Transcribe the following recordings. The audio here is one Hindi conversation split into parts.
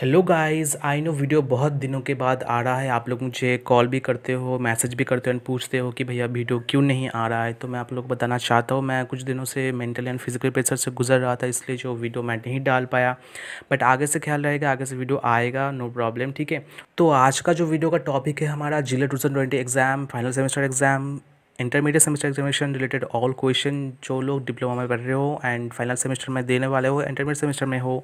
hello guys I know video बहुत दिनों के बाद आ रहा है आप लोग मुझे कॉल भी करते हो मैसेज भी करते हो एंड पूछते हो कि भैया वीडियो क्यों नहीं आ रहा है तो मैं आप लोग बताना चाहता हूँ मैं कुछ दिनों से मेंटल एंड फिजिकल प्रेशर से गुजर रहा था इसलिए जो वीडियो मैं नहीं डाल पाया बट आगे से ख्याल रहेगा आगे से वीडियो आएगा नो प्रॉब्लम ठीक है तो आज का जो वीडियो का टॉपिक है हमारा जिले टू exam final semester exam intermediate semester examination related all question जो लोग डिप्लोमा में पढ़ रहे हो एंड फाइनल सेमेस्टर में देने वाले हो इंटरमीडिएट सेमेस्टर में हो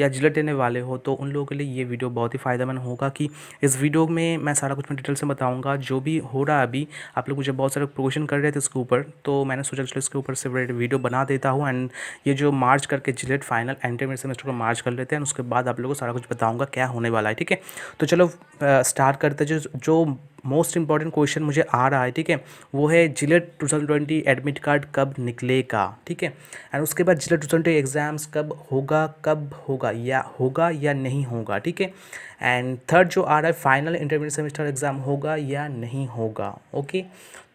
या जिलेट देने वाले हो तो उन लोगों के लिए ये वीडियो बहुत ही फ़ायदेमंद होगा कि इस वीडियो में मैं सारा कुछ मैं डिटेल से बताऊँगा जो भी हो रहा है अभी आप लोग मुझे बहुत सारे क्वेश्चन कर रहे थे इसके ऊपर तो मैंने सोचा चलो इसके ऊपर सेपरेट वीडियो बना देता हूँ एंड ये जो मार्च करके जिलेट फाइनल इंटरमीडिएट सेमेस्टर को मार्च कर लेते हैं उसके बाद आप लोगों को सारा कुछ बताऊँगा क्या होने वाला है ठीक है तो चलो स्टार्ट करते जो जो मोस्ट इंपॉर्टेंट क्वेश्चन मुझे आ रहा है ठीक है वो है जिलेट two thousand twenty admit card कब निकलेगा ठीक है एंड उसके बाद जिलेट टू एग्ज़ाम्स कब होगा कब होगा या होगा या नहीं होगा ठीक है एंड थर्ड जो आ रहा है फाइनल इंटरमीडिएट सेमेस्टर एग्ज़ाम होगा या नहीं होगा ओके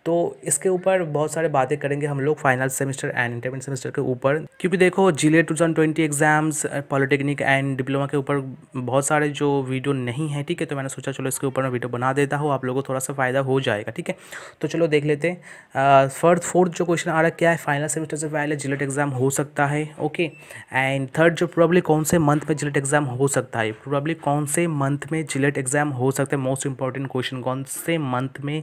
तो इसके ऊपर बहुत सारे बातें करेंगे हम लोग final semester and intermediate semester के ऊपर क्योंकि देखो जिले two thousand twenty exams polytechnic and diploma के ऊपर बहुत सारे जो वीडियो नहीं है ठीक है तो मैंने सोचा चलो इसके ऊपर मैं वीडियो बना देता हूँ आप लोगों को थोड़ा सा फ़ायदा हो जाएगा ठीक है तो चलो देख लेते हैं फर्थ फोर्थ जो क्वेश्चन आ रहा है क्या है फाइनल सेमेस्टर से पहले जिलेट एग्ज़ाम हो सकता है ओके एंड थर्ड जो प्रॉब्ली कौन से मंथ में जिलेट एग्ज़ाम हो सकता है प्रॉब्ली कौन से मंथ में जिलेट एग्ज़ाम हो सकता है मोस्ट इंपॉर्टेंट क्वेश्चन कौन से मंथ में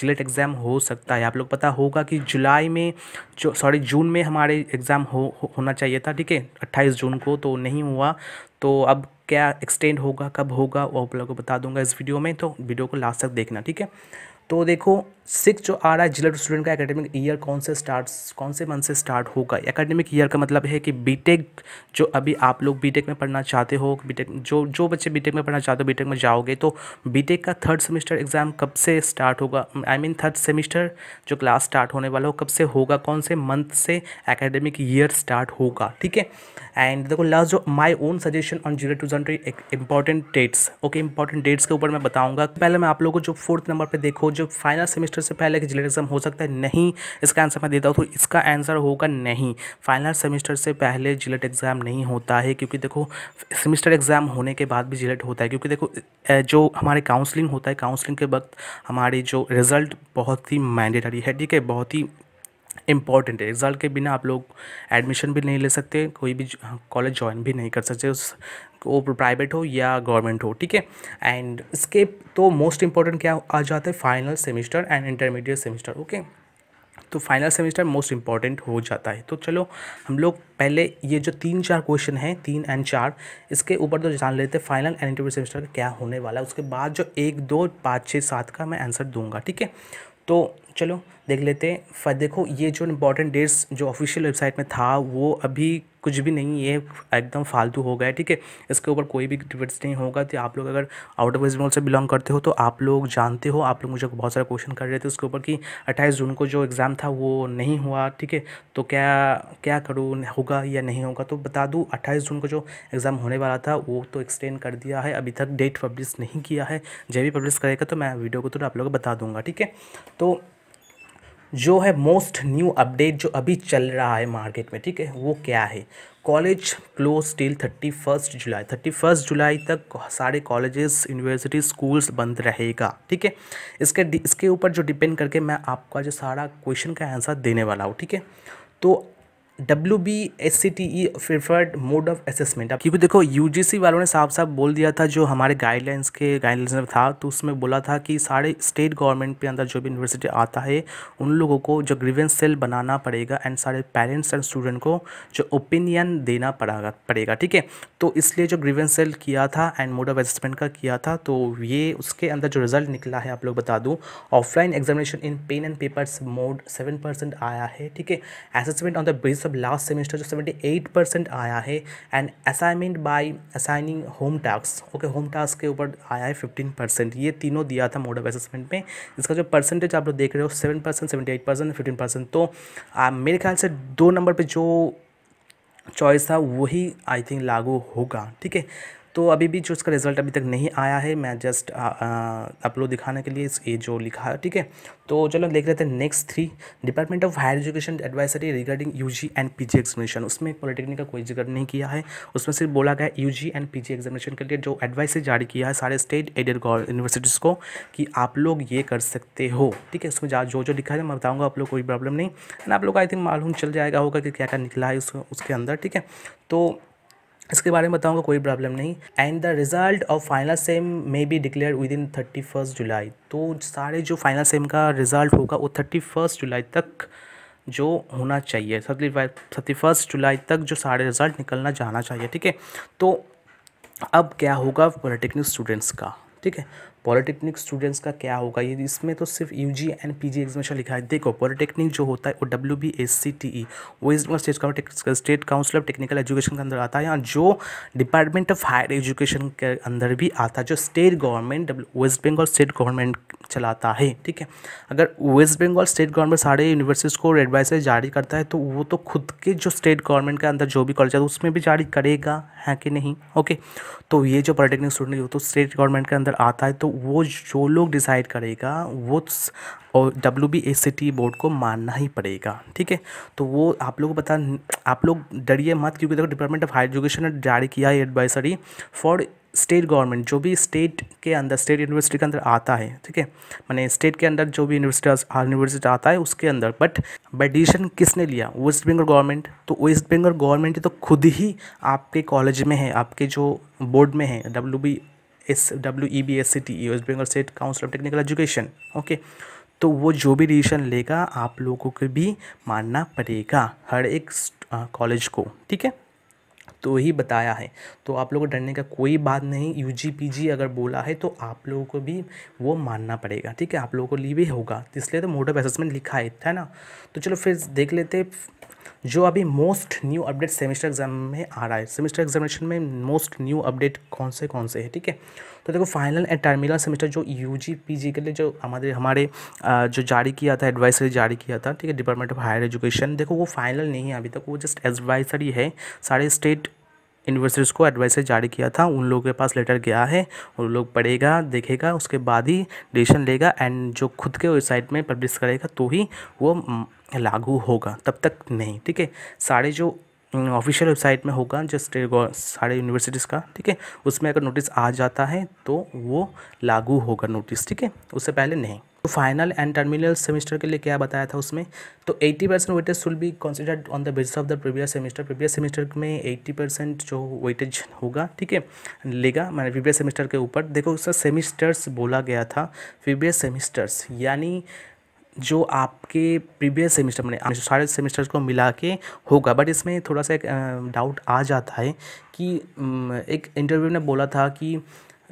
जिलेट एग्ज़ाम हो सकता है आप लोग पता होगा कि जुलाई में जो सॉरी जून में हमारे एग्ज़ाम हो, हो होना चाहिए था ठीक है अट्ठाईस जून को तो नहीं हुआ तो अब क्या एक्सटेंड होगा कब होगा वो आप लोगों को बता दूंगा इस वीडियो में तो वीडियो को लास्ट तक देखना ठीक है तो देखो सिक्स जो आ रहा है जिला स्टूडेंट का एकेडमिक ईयर कौन से स्टार्ट कौन से मंथ से स्टार्ट होगा एकेडमिक ईयर का मतलब है कि बीटेक जो अभी आप लोग बीटेक में पढ़ना चाहते हो बीटेक जो जो बच्चे बीटेक में पढ़ना चाहते हो बीटेक में जाओगे तो बीटेक का थर्ड सेमेस्टर एग्ज़ाम कब से स्टार्ट होगा आई मीन थर्ड सेमेस्टर जो क्लास स्टार्ट होने वाला हो कब से होगा कौन से मंथ से एकेडमिक ईयर स्टार्ट होगा ठीक है एंड देखो लास्ट जो my own suggestion on zero two जेंट्री एक important dates okay important dates के ऊपर मैं बताऊँगा पहले मैं आप लोगों को जो फोर्थ नंबर पर देखो जो फाइनल सेमेस्टर सेमेस्टर से पहले का जिले एग्जाम हो सकता है नहीं इसका आंसर मैं देता हूँ तो इसका आंसर होगा नहीं फाइनल सेमेस्टर से पहले जिलेट एग्ज़ाम e नहीं होता है क्योंकि देखो सेमेस्टर एग्ज़ाम होने के बाद भी जिलेट e होता है क्योंकि देखो जो हमारे काउंसलिंग होता है काउंसलिंग के वक्त हमारी जो रिज़ल्ट बहुत ही मैंडेटरी है ठीक है बहुत ही इम्पॉर्टेंट है रिज़ल्ट के बिना आप लोग एडमिशन भी नहीं ले सकते कोई भी कॉलेज ज्वाइन भी नहीं कर सकते उस वो प्राइवेट हो या गवर्नमेंट हो ठीक है एंड इसके तो मोस्ट इम्पॉर्टेंट क्या आ जाता है final semester and intermediate semester okay तो फाइनल सेमिस्टर मोस्ट इम्पॉर्टेंट हो जाता है तो चलो हम लोग पहले ये जो तीन चार क्वेश्चन हैं तीन एंड चार इसके ऊपर तो जान लेते हैं फाइनल एंड इंटरमीडियट सेमिस्टर का क्या होने वाला है उसके बाद जो एक दो पाँच छः सात का मैं आंसर दूंगा ठीक है तो चलो देख लेते हैं फिर देखो ये जो इम्पोर्टेंट डेट्स जो ऑफिशियल वेबसाइट में था वो अभी कुछ भी नहीं है एकदम फालतू हो गया है ठीक है इसके ऊपर कोई भी डिबेट्स नहीं होगा तो आप लोग अगर आउट ऑफ वेस्ट से बिलोंग करते हो तो आप लोग जानते हो आप लोग मुझे बहुत सारे क्वेश्चन कर रहे थे उसके ऊपर कि अट्ठाईस जून को जो एग्ज़ाम था वो नहीं हुआ ठीक है तो क्या क्या करूँ होगा या नहीं होगा तो बता दूँ अट्ठाईस जून को जो एग्ज़ाम होने वाला था वो तो एक्सटेंड कर दिया है अभी तक डेट पब्लिश नहीं किया है जब भी पब्लिश करेगा तो मैं वीडियो को थ्रू आप लोग को बता दूँगा ठीक है तो जो है मोस्ट न्यू अपडेट जो अभी चल रहा है मार्केट में ठीक है वो क्या है college close till thirty first July thirty first July तक सारे कॉलेजेस यूनिवर्सिटी स्कूल्स बंद रहेगा ठीक है इसके इसके ऊपर जो डिपेंड करके मैं आपका जो सारा क्वेश्चन का आंसर देने वाला हूँ ठीक है तो W B S C T E preferred mode of assessment क्योंकि देखो यू जी सी वालों ने साफ साफ बोल दिया था जो हमारे गाइडलाइंस के गाइडलाइंस में था तो उसमें बोला था कि सारे स्टेट गवर्नमेंट के अंदर जो भी यूनिवर्सिटी आता है उन लोगों को जो ग्रीवेंस सेल बनाना पड़ेगा एंड सारे पेरेंट्स एंड स्टूडेंट को जो ओपिनियन देना पड़ेगा पड़ेगा ठीक है तो इसलिए जो ग्रीवेंस सेल किया था एंड मोड ऑफ असेसमेंट का किया था तो ये उसके अंदर जो रिजल्ट निकला है आप लोग बता दूँ offline examination in pen and papers mode seven percent आया है ठीक है असेसमेंट ऑन द बेस सब लास्ट सेमेस्टर जो सेवेंटी एट परसेंट आया है and assignment by assigning home task okay home task के ऊपर आया है फिफ्टीन परसेंट ये तीनों दिया था मोड ऑफ असेसमेंट में इसका जो परसेंटेज आप लोग देख रहे हो seven percent seventy eight percent fifteen percent तो आ, मेरे ख्याल से दो नंबर पर जो चॉइस था वही आई थिंक लागू होगा ठीक है तो अभी भी जो इसका रिज़ल्ट अभी तक नहीं आया है मैं जस्ट आप लोग दिखाने के लिए ये जो लिखा है ठीक है तो चलो देख लेते हैं next three department of higher education advisory regarding U G and P G examination उसमें पॉलिटेक्निक का कोई जिक्र नहीं किया है उसमें सिर्फ बोला गया U G and P G examination के लिए जो एडवाइसरी जारी किया है सारे स्टेट एडेड यूनिवर्सिटीज़ को कि आप लोग ये कर सकते हो ठीक है उसमें जो जो लिखा है मैं बताऊँगा आप लोग कोई प्रॉब्लम नहीं एंड आप लोग आई थिंक मालूम चल जाएगा होगा कि क्या क्या निकला है उसके अंदर ठीक है तो इसके बारे में बताऊंगा कोई प्रॉब्लम नहीं and the result of final sem may be declare within thirty first July तो सारे जो फाइनल सेम का रिज़ल्ट होगा वो थर्टी फर्स्ट जुलाई तक जो होना चाहिए थर्टी थर्टी फर्स्ट जुलाई तक जो सारे रिज़ल्ट निकलना जाना चाहिए ठीक है तो अब क्या होगा पॉलिटेक्निक स्टूडेंट्स का ठीक है पॉलिटेक्निक स्टूडेंट्स का क्या होगा ये इसमें तो सिर्फ U G and P G examination लिखा है देखो पॉलिटेक्निक जो होता है वो W B S C T E West Bengal state state council of technical education के अंदर आता है यहाँ जो डिपार्टमेंट ऑफ हायर एजुकेशन के अंदर भी आता है जो state government West Bengal state government चलाता है ठीक है अगर वेस्ट बंगाल स्टेट गवर्नमेंट सारे यूनिवर्सिटीज़ को एडवाइसरी जारी करता है तो वो तो खुद के जो स्टेट गवर्नमेंट के अंदर जो भी कॉलेज है तो उसमें भी जारी करेगा है कि नहीं ओके तो ये जो पॉलिटेक्निक स्टूडेंट जो तो स्टेट गवर्नमेंट के अंदर आता है तो वो जो लोग डिसाइड करेगा वो और W B S T board को मानना ही पड़ेगा ठीक है तो वो आप लोगों को पता आप लोग डरिए मत क्योंकि देखो डिपार्टमेंट ऑफ हायर एजुकेशन ने जारी किया है एडवाइसरी फॉर स्टेट गवर्नमेंट जो भी स्टेट के अंदर स्टेट यूनिवर्सिटी के अंदर आता है ठीक है मैंने स्टेट के अंदर जो भी यूनिवर्सिटी यूनिवर्सिटी आता है उसके अंदर बट बाई डिसीजन किसने लिया वेस्ट बंगाल गवर्नमेंट तो वेस्ट बंगाल गवर्नमेंट तो खुद ही आपके कॉलेज में है आपके जो बोर्ड में है W B S W E B S C T West Bengal State council of technical Education okay तो वो जो भी डिसीजन लेगा आप लोगों को भी मानना पड़ेगा हर एक कॉलेज को ठीक है तो ही बताया है तो आप लोगों को डरने का कोई बात नहीं यू जी पी जी अगर बोला है तो आप लोगों को भी वो मानना पड़ेगा ठीक है आप लोगों को लिए भी होगा इसलिए तो मोड ऑफ असेसमेंट लिखा है था ना तो चलो फिर देख लेते जो अभी most new update semester exam में आ रहा है सेमेस्टर एग्जामिनेशन में मोस्ट न्यू अपडेट कौन से कौन से है ठीक है तो देखो फाइनल एंड टर्मिनल सेमेस्टर जो यू जी पी जी के लिए जो हमारे हमारे जो जारी किया था एडवाइसरी जारी किया था ठीक है डिपार्टमेंट ऑफ हायर एजुकेशन देखो वो फाइनल नहीं है अभी तक वो जस्ट एडवाइसरी है सारे स्टेट इन्वेस्टर्स को एडवाइसर जारी किया था उन लोगों के पास लेटर गया है उन लोग पढ़ेगा देखेगा उसके बाद ही डिसीजन लेगा एंड जो खुद के वेबसाइट में पब्लिश करेगा तो ही वो हम्म, लागू होगा तब तक नहीं ठीक है सारे जो ऑफिशियल हम्म, वेबसाइट में होगा जो स्टेट सारे यूनिवर्सिटीज़ का ठीक है उसमें अगर नोटिस आ जाता है तो वो लागू होगा नोटिस ठीक है उससे पहले नहीं तो फाइनल एंड टर्मिनल सेमेस्टर के लिए क्या बताया था उसमें तो 80 percent weightage shall be considered on the basis of the previous semester previous semester में 80 परसेंट जो वेटेज होगा ठीक है लेगा मैंने प्रीवियस सेमेस्टर के ऊपर देखो उसका सेमिस्टर्स बोला गया था प्रीवियस सेमिस्टर्स यानी जो आपके प्रीवियस सेमेस्टर मैंने सारे सेमेस्टर्स को मिला के होगा बट इसमें थोड़ा सा एक डाउट आ जाता है कि एक इंटरव्यू ने बोला था कि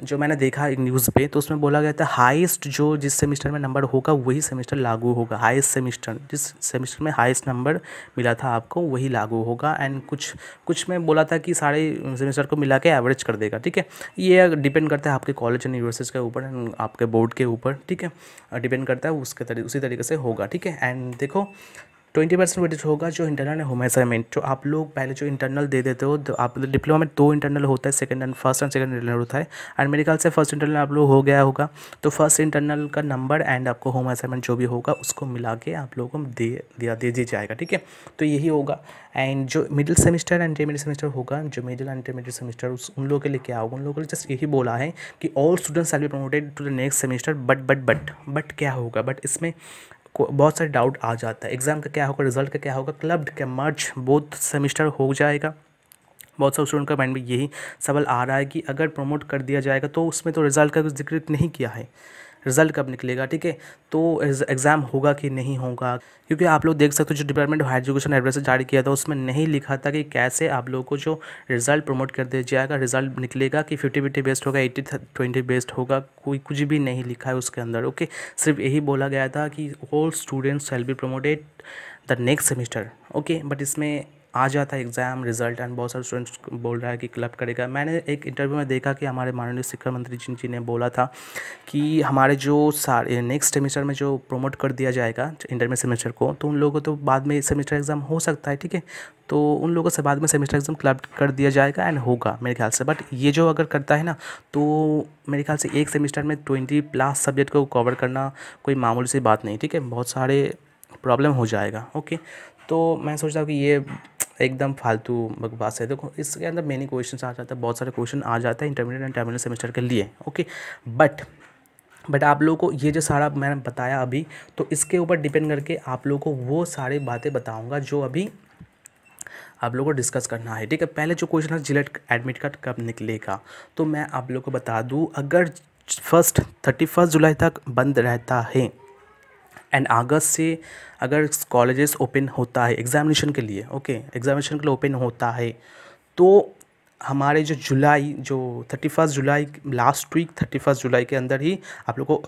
जो मैंने देखा एक न्यूज़ पे तो उसमें बोला गया था हाईएस्ट जो जिस सेमेस्टर में नंबर होगा वही सेमेस्टर लागू होगा हाईएस्ट सेमेस्टर जिस सेमेस्टर में हाईएस्ट नंबर मिला था आपको वही लागू होगा एंड कुछ कुछ में बोला था कि सारे सेमेस्टर को मिला के एवरेज कर देगा ठीक है ये डिपेंड करता है आपके कॉलेज एंड यूनिवर्सिटीज़ के ऊपर एंड आपके बोर्ड के ऊपर ठीक है डिपेंड करता है उसके तरी, उसी तरीके से होगा ठीक है एंड देखो ट्वेंटी परसेंट वेटेज होगा जो इंटरनल है असाइनमेंट जो आप लोग पहले जो इंटरनल दे देते हो तो आप डिप्लोमा में दो इंटरनल होता है second and first and second internal होता है एंड मेरे ख्याल से फर्स्ट इंटरनल आप लोग हो गया होगा तो फर्स्ट इंटरनल का नंबर एंड आपको होम असाइनमेंट जो भी होगा उसको मिला के आप लोगों को दे दिया दे दिया जाएगा ठीक है तो यही होगा एंड जो middle semester and intermediate semester होगा जो मिडिल एंड इंटरमीडिएट सेमेस्टर उन लोगों के लिए क्या होगा उन लोगों ने जस्ट यही बोला है कि all students are be promoted to the next semester but but but but क्या होगा बट इसमें बहुत सारे डाउट आ जाता है एग्ज़ाम का क्या होगा रिजल्ट का क्या होगा क्लब्ड क्या मर्ज बोथ सेमिस्टर हो जाएगा बहुत सारे स्टूडेंट का माइंड में यही सवाल आ रहा है कि अगर प्रमोट कर दिया जाएगा तो उसमें तो रिज़ल्ट का कुछ जिक्र नहीं किया है रिज़ल्ट कब निकलेगा ठीक है तो एग्ज़ाम होगा कि नहीं होगा क्योंकि आप लोग देख सकते हो जो department of higher education advice जारी किया था उसमें नहीं लिखा था कि कैसे आप लोगों को जो रिज़ल्ट प्रमोट कर दिया जाएगा रिज़ल्ट निकलेगा कि फिफ्टी फिफ्टी बेस्ट होगा एट्टी ट्वेंटी बेस्ट होगा कोई कुछ भी नहीं लिखा है उसके अंदर ओके सिर्फ यही बोला गया था कि all students shall be promoted the next semester okay but इसमें आ जाता है एग्ज़ाम रिजल्ट एंड बहुत सारे स्टूडेंट्स बोल रहा है कि क्लब करेगा मैंने एक इंटरव्यू में देखा कि हमारे माननीय शिक्षा मंत्री जी जी ने बोला था कि हमारे जो सारे नेक्स्ट सेमेस्टर में जो प्रमोट कर दिया जाएगा में सेमेस्टर को तो उन लोगों को तो बाद में सेमेस्टर एग्ज़ाम हो सकता है ठीक है तो उन लोगों से बाद में सेमेस्टर एग्ज़ाम क्लब कर दिया जाएगा एंड होगा मेरे ख्याल से बट ये जो अगर करता है ना तो मेरे ख्याल से एक सेमेस्टर में ट्वेंटी प्लस सब्जेक्ट को कवर करना कोई मामूली सी बात नहीं ठीक है बहुत सारे प्रॉब्लम हो जाएगा ओके तो मैं सोचता हूँ कि ये एकदम फालतू बकवास है देखो इसके अंदर मेनी क्वेश्चन आ जाते हैं बहुत सारे क्वेश्चन आ जाते हैं इंटरमीडिएट एंड टर्मिनल सेमेस्टर के लिए ओके बट बट आप लोगों को ये जो सारा मैंने बताया अभी तो इसके ऊपर डिपेंड करके आप लोगों को वो सारी बातें बताऊँगा जो अभी आप लोगों को डिस्कस करना है ठीक है पहले जो क्वेश्चन है जिलेट एडमिट कार्ड कब निकलेगा तो मैं आप लोग को बता दूँ अगर फर्स्ट थर्टी फर्स्ट जुलाई तक बंद रहता है एंड अगस्त से अगर कॉलेजेस ओपन होता है एग्ज़ामिनेशन के लिए ओके एग्ज़ामिनेशन के लिए ओपन होता है तो हमारे जो जुलाई जो थर्टी फर्स्ट जुलाई लास्ट वीक थर्टी फर्स्ट जुलाई के अंदर ही आप लोग को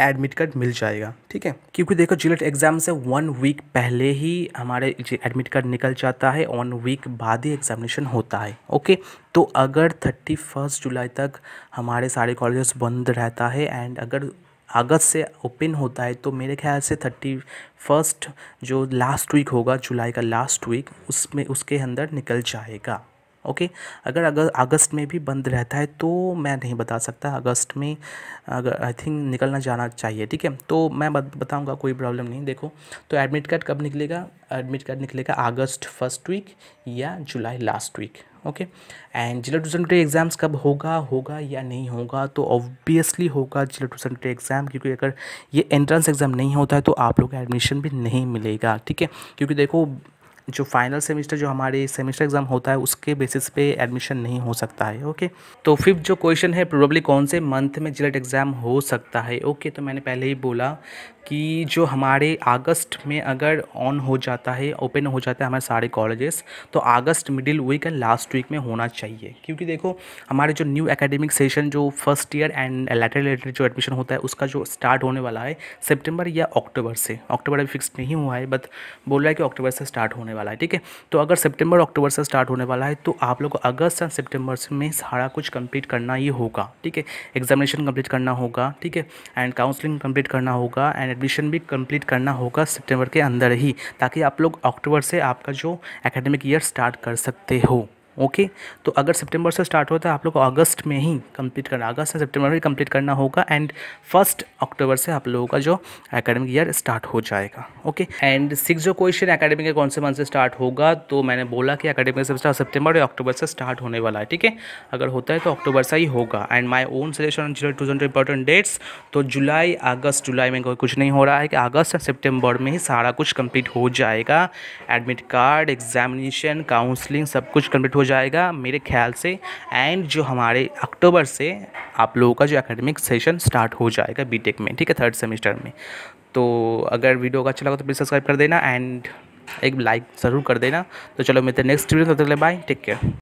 एडमिट कार्ड मिल जाएगा ठीक है क्योंकि देखो जिलेट एग्ज़ाम e से वन वीक पहले ही हमारे एडमिट कार्ड निकल जाता है वन वीक बाद ही एग्जामिनेशन होता है ओके तो अगर थर्टी फर्स्ट जुलाई तक हमारे सारे कॉलेजेस बंद रहता है एंड अगर अगस्त से ओपन होता है तो मेरे ख्याल से थर्टी फर्स्ट जो लास्ट वीक होगा जुलाई का लास्ट वीक उसमें उसके अंदर निकल जाएगा ओके अगर अगर अगस्त में भी बंद रहता है तो मैं नहीं बता सकता अगस्त में अगर आई थिंक निकलना जाना चाहिए ठीक है तो मैं बताऊंगा कोई प्रॉब्लम नहीं देखो तो एडमिट कार्ड कब निकलेगा एडमिट कार्ड निकलेगा अगस्त फर्स्ट वीक या जुलाई लास्ट वीक ओके एंड जिला टू टू एग्ज़ाम्स कब होगा होगा या नहीं होगा तो ऑब्वियसली होगा जिला टू टू एग्ज़ाम क्योंकि अगर ये एंट्रेंस एग्ज़ाम नहीं होता है तो आप लोग एडमिशन भी नहीं मिलेगा ठीक है क्योंकि देखो जो फाइनल सेमेस्टर जो हमारे सेमेस्टर एग्ज़ाम होता है उसके बेसिस पे एडमिशन नहीं हो सकता है ओके तो फिफ्थ जो क्वेश्चन है प्रोबेबली कौन से मंथ में जिलेट एग्ज़ाम हो सकता है ओके तो मैंने पहले ही बोला कि जो हमारे अगस्त में अगर ऑन हो जाता है ओपन हो जाता है हमारे सारे कॉलेजेस तो अगस्त middle week and last week में होना चाहिए क्योंकि देखो हमारे जो न्यू एकेडमिक सेशन जो first year and later related जो एडमिशन होता है उसका जो स्टार्ट होने वाला है सितंबर या अक्टूबर से अक्टूबर अभी फिक्स नहीं हुआ है बट बोल रहा है कि अक्टूबर से स्टार्ट होने वाला है ठीक है तो अगर सेप्टेम्बर अक्टूबर से स्टार्ट होने वाला है तो आप लोग अगस्त एंड सेप्टेम्बर में सारा कुछ कम्प्लीट करना ही होगा ठीक है एग्जामिनेशन कम्प्लीट करना होगा ठीक है एंड काउंसलिंग कम्प्लीट करना होगा एंड एडमिशन भी कंप्लीट करना होगा सितंबर के अंदर ही ताकि आप लोग अक्टूबर से आपका जो एकेडमिक ईयर स्टार्ट कर सकते हो ओके तो अगर सितंबर से स्टार्ट होता है आप लोग को अगस्त में ही कंप्लीट करना अगस्त से सितंबर में कंप्लीट करना होगा एंड फर्स्ट अक्टूबर से आप लोगों का जो एकेडमिक ईयर स्टार्ट हो जाएगा ओके एंड सिक्स जो क्वेश्चन एकेडमिक के कौन से मंथ से स्टार्ट होगा तो मैंने बोला कि अकेडमिक सेमेस्टर या अक्टूबर से स्टार्ट होने वाला है ठीक है अगर होता है तो अक्टूबर से ही होगा and my own suggestion to important dates तो जुलाई अगस्त जुलाई में कोई कुछ नहीं हो रहा है कि अगस्त या सेप्टेम्बर में ही सारा कुछ कंप्लीट हो जाएगा एडमिट कार्ड एग्जामिनेशन काउंसलिंग सब कुछ कंप्लीट हो हो जाएगा मेरे ख्याल से एंड जो हमारे अक्टूबर से आप लोगों का जो एकेडमिक सेशन स्टार्ट हो जाएगा बीटेक में ठीक है थर्ड सेमेस्टर में तो अगर वीडियो का अच्छा लगा तो प्लीज़ सब्सक्राइब कर देना एंड एक लाइक ज़रूर कर देना तो चलो मेरे नेक्स्ट वीडियो तब तक बाय टेक केयर